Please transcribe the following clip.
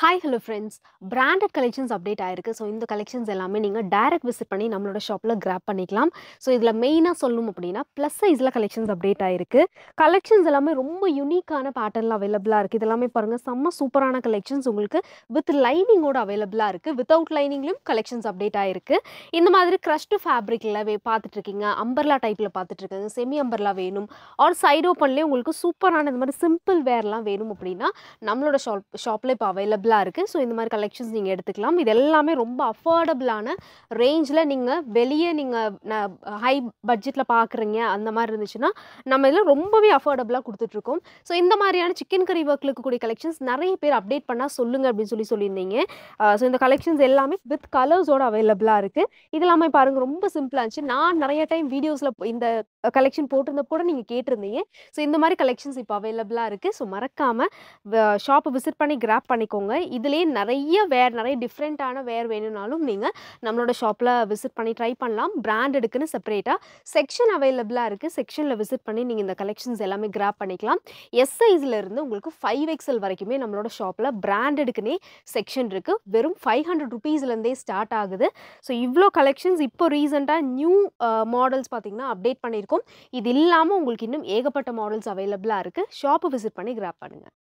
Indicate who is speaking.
Speaker 1: hi hello friends branded collections update ஆயிருக்கு so இந்த collections எல்லாமே நீங்கள் டைரக்ட் விசிட் பண்ணி நம்மளோட ஷாப்பில் கிராப் பண்ணிக்கலாம் ஸோ இதில் மெயினாக சொல்லணும் அப்படின்னா ப்ளஸ் சைஸில் கலெக்ஷன்ஸ் அப்டேட் ஆயிருக்கு கலெக்ஷன்ஸ் எல்லாமே ரொம்ப யூனிக்கான பேட்டர்னில் அவைலபிளாக இருக்குது இதெல்லாமே பாருங்கள் செம்ம சூப்பரான கலெக்ஷன்ஸ் உங்களுக்கு வித் லைனிங்கோட அவைலபிளாக இருக்குது வித்தவுட் லைனிங்லேயும் கலெக்ஷன்ஸ் அப்டேட் ஆயிருக்கு இந்த மாதிரி க்ரஷ்டு ஃபேப்ரிக்கில் பார்த்துட்டு இருக்கீங்க அம்பர்லா டைப்பில் பார்த்துட்டு செமி அம்பர்லா வேணும் ஆர் சைட் ஓப்பன்லேயே உங்களுக்கு சூப்பரான இந்த மாதிரி சிம்பிள் வேர்லாம் வேணும் அப்படின்னா நம்மளோட ஷாப் ஷாப்பில் இப்போ அவைலபிள் அவைலபிளாக இருக்குது ஸோ இந்த மாதிரி கலெக்ஷன்ஸ் நீங்கள் எடுத்துக்கலாம் இது எல்லாமே ரொம்ப அஃபோர்டபுளான ரேஞ்சில் நீங்கள் வெளியே நீங்கள் ஹை பட்ஜெட்டில் பார்க்குறீங்க அந்த மாதிரி இருந்துச்சுன்னா நம்ம இதில் ரொம்பவே அஃபோர்டபுளாக கொடுத்துட்ருக்கோம் ஸோ இந்த மாதிரியான சிக்கன் கறி ஒர்க்கில் கூடிய கலெக்ஷன்ஸ் நிறைய பேர் அப்டேட் பண்ணால் சொல்லுங்கள் அப்படின்னு சொல்லி சொல்லியிருந்தீங்க ஸோ இந்த கலெக்ஷன்ஸ் எல்லாமே வித் கலர்ஸோட அவைலபிளாக இருக்குது இது இல்லாமல் பாருங்கள் ரொம்ப சிம்பிளாக இருந்துச்சு நான் நிறைய டைம் வீடியோஸில் இந்த கலெக்ஷன் போட்டிருந்த கூட நீங்கள் கேட்டிருந்தீங்க ஸோ இந்த மாதிரி கலெக்ஷன்ஸ் இப்போ அவைலபிளாக இருக்குது ஸோ மறக்காமல் ஷாப்பை விசிட் பண்ணி கிராப் பண்ணிக்கோங்க இதுலேயே நிறைய வேர் நிறைய டிஃப்ரெண்ட்டான வேர் வேணும்னாலும் நீங்கள் நம்மளோட ஷாப்பில் விசிட் பண்ணி ட்ரை பண்ணலாம் பிராண்ட் எடுக்குன்னு செப்பரேட்டாக செக்ஷன் அவைலபிளாக இருக்குது செக்ஷனில் விசிட் பண்ணி நீங்கள் இந்த கலெக்ஷன்ஸ் எல்லாமே கிராப் பண்ணிக்கலாம் எஸ் சைஸ்லேருந்து உங்களுக்கு ஃபைவ் எக்ஸல் வரைக்குமே நம்மளோட ஷாப்பில் எடுக்குன்னே செக்ஷன் இருக்குது வெறும் ஃபைவ் ஹண்ட்ரட் ருபீஸ்லேருந்தே ஸ்டார்ட் ஆகுது ஸோ இவ்வளோ கலெக்ஷன்ஸ் இப்போ ரீசெண்டாக நியூ மாடல்ஸ் பார்த்தீங்கன்னா அப்டேட் பண்ணியிருக்கோம் இது இல்லாமல் உங்களுக்கு இன்னும் ஏகப்பட்ட மாடல்ஸ் அவைலபிளாக இருக்குது ஷாப்பை விசிட் பண்ணி கிராப் பண்ணுங்கள்